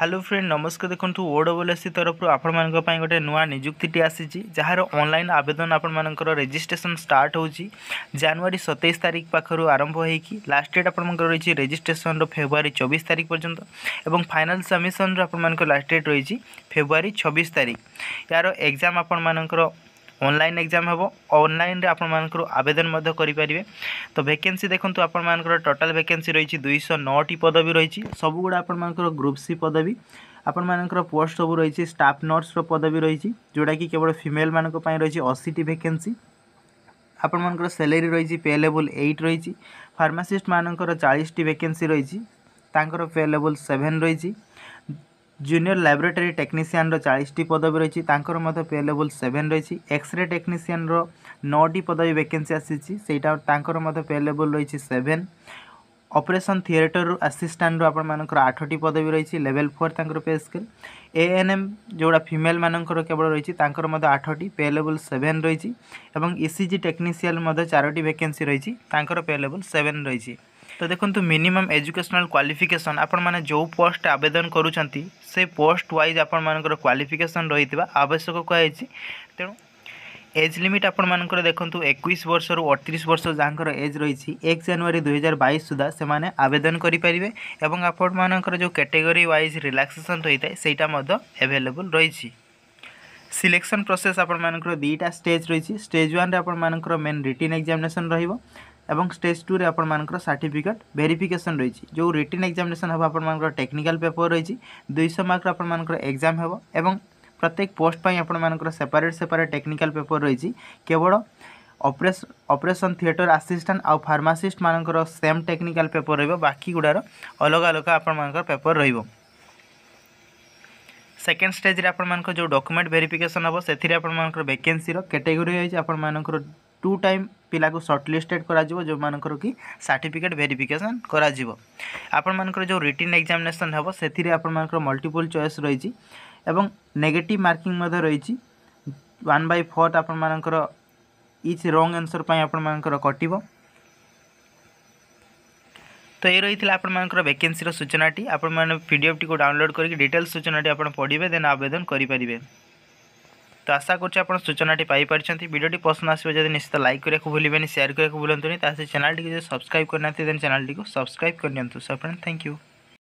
hello friend নমস্কার দেখুন ওডব্লুএসসি তরফর আপনার গোটে নূয় নিযুক্তিটি আসিছি যার অনলাইন আবেদন আপনার রেজিষ্ট্রেসন স্টার্ট হচ্ছে জানুয়ারি সতেইশ তারিখ পাখু আরম্ভ হয়েকি লাস্ট ডেট আপনার রয়েছে রেজিষ্ট্রেসন ফেব্রুয়ারি চবিশ তারিখ পর্যন্ত এবং ফাইনাল সাবমিশন আপনার লাস্ট ডেট রয়েছে ফেব্রুয়ারি ছবিশ তারিখ ইয়ার এক্সাম আপনার অনলাইন এক্সাম হব অনলাইনে আপনার আবেদন করে তো ভ্যাকেন্সি দেখুন আপনার টোটাল ভ্যাকেন্সি রয়েছে দুইশ নটি পদবী রয়েছে সবুগুড়া আপনার গ্রুপ সি পদবী ଆପଣମାନଙ୍କର ପୋଷ୍ଟ ସବୁ ରହିଛି ଷ୍ଟାଫ୍ ନର୍ସର ପଦବୀ ରହିଛି ଯେଉଁଟାକି କେବଳ ଫିମେଲ୍ମାନଙ୍କ ପାଇଁ ରହିଛି ଅଶୀଟି ଭେକେନ୍ସି ଆପଣମାନଙ୍କର ସେଲେରୀ ରହିଛି ପେ ଲେବୁଲ୍ ଏଇଟ୍ ରହିଛି ଫାର୍ମାସିଷ୍ଟମାନଙ୍କର ଚାଳିଶଟି ଭେକେନ୍ସି ରହିଛି ତାଙ୍କର ପେ ଲେବୁଲ୍ ସେଭେନ୍ ରହିଛି জুনিয়র ল্যাবরেটরি টেকনিসিয়ানর চাଳିশটি পদবী রয়েছে তাঁকর মধ্যে পে লেভেল সেভেন রয়েছে এক্সরে টেকনিসিয়ানর নটি পদবী ভ্যাকেন্সি আসিছি সেইটা তাঁকর মধ্যে পে লেভেল রয়েছে সেভেন অপরেসন থিয়েটর আসিষ্টাণ্ট আপনার আঠটি পদবী রয়েছে লেভেল ফোর তাঁর পে স্কেল এএনএম যেটা ফিমেল মানকর কেবল রয়েছে তাঁর মধ্যে আঠটি পে লেভেল সেভেন রয়েছে এবং ইসিজি টেকনিসিয়াল মধ্যে চারোটি ভ্যাকেন্সি রয়েছে তাঁর পে লেভেল সেভেন রয়েছে তো দেখন্তু মিনিমম এজুকেশনাল କ୍ୱାଲିଫିକେସନ ଆପଣମାନେ ଯେଉଁ ପୋଷ୍ଟ ଆବେଦନ କରୁଛନ୍ତି ସେ ପୋଷ୍ଟ ୱାଇଜ୍ ଆପଣମାନଙ୍କର କ୍ୱାଲିଫିକେସନ ରହିଥିବା ଆବଶ୍ୟକ କୁହାଯାଇଛି ତେଣୁ ଏଜ୍ ଲିମିଟ୍ ଆପଣମାନଙ୍କର ଦେଖନ୍ତୁ ଏକୋଇଶ ବର୍ଷରୁ ଅଠତିରିଶ ବର୍ଷ ଯାହାଙ୍କର ଏଜ୍ ରହିଛି ଏକ ଜାନୁଆରୀ ଦୁଇହଜାର ବାଇଶ ସୁଦ୍ଧା ସେମାନେ ଆବେଦନ କରିପାରିବେ ଏବଂ ଆପଣମାନଙ୍କର ଯେଉଁ କ୍ୟାଟେଗୋରୀ ୱାଇଜ୍ ରିଲାକ୍ସେସନ୍ ରହିଥାଏ ସେଇଟା ମଧ୍ୟ ଆଭେଲେବୁଲ୍ ରହିଛି সিলেকশন প্রসেস আপনার দুইটা স্টেজ রয়েছে স্টেজ ওয়ানে আপনার মেন রিটিন এক্সামিনেসন রহব এবং স্টেজ টুরে আপনার সার্টিফিকেট ভেরিফিকেসন রয়েছে যে রিটিন এক্সামিনেসন হব আপনার টেকনিকাল পেপর রয়েছে দুইশ মার্কর আপনার এক্সাম হব এবং প্রত্যেক পোস্ট পাই আপনার সেপারেট সেপারেট টেকনিকাল পেপর রয়েছে কেবল অপরেসন থিয়েটর আসিষ্টাট আউ ফার্মাসিষ্ট মানকর সেম টেকনিকাল পেপর রহব বাকি গুড়ার অলগা অলগা আপনার পেপর রহব সেকেন্ড স্টেজে আপনার যে ডকুমেন্ট ভেরিফিকেসন হব সে আপনার ভ্যাকেন্সির ক্যাটেগোরি রয়েছে আপনার টু ଟାଇମ୍ ପିଲାକୁ ସର୍ଟଲିଷ୍ଟେଡ଼ କରାଯିବ ଯେଉଁମାନଙ୍କର କି ସାର୍ଟିଫିକେଟ୍ ଭେରିଫିକେସନ୍ କରାଯିବ ଆପଣମାନଙ୍କର ଯେଉଁ ରିଟିନ୍ ଏକ୍ଜାମିନେସନ୍ ହେବ ସେଥିରେ ଆପଣମାନଙ୍କର ମଲ୍ଟିପୁଲ୍ ଚଏସ୍ ରହିଛି ଏବଂ ନେଗେଟିଭ୍ ମାର୍କିଂ ମଧ୍ୟ ରହିଛି ୱାନ୍ ବାଇ ଫୋର୍ ଆପଣମାନଙ୍କର ଇଚ୍ ରଙ୍ଗ ଆନ୍ସର୍ ପାଇଁ ଆପଣମାନଙ୍କର କଟିବ ତ ଏ ରହିଥିଲା ଆପଣମାନଙ୍କର ଭ୍ୟାକେନ୍ସିର ସୂଚନାଟି ଆପଣମାନେ ପିଡ଼ିଏଫ୍ଟିକୁ ଡାଉନଲୋଡ଼୍ କରିକି ଡିଟେଲ୍ସ ସୂଚନାଟି ଆପଣ ପଢ଼ିବେ ଦେନ୍ ଆବେଦନ କରିପାରିବେ তো আশা করছি আপনার সূচনাটি পাইপারছেন ভিডিওটি পছন্দ আসবে যদি নিশ্চিত লাইক করা ভুলবেন সেয়ার করা ভুলতু তা সে চ্যানেলটি যদি সবসক্রাইব করে না চ্যানেলটি সবসক্রাইব করে নিও সো ফ্রেন্ড থ্যাংক ইউ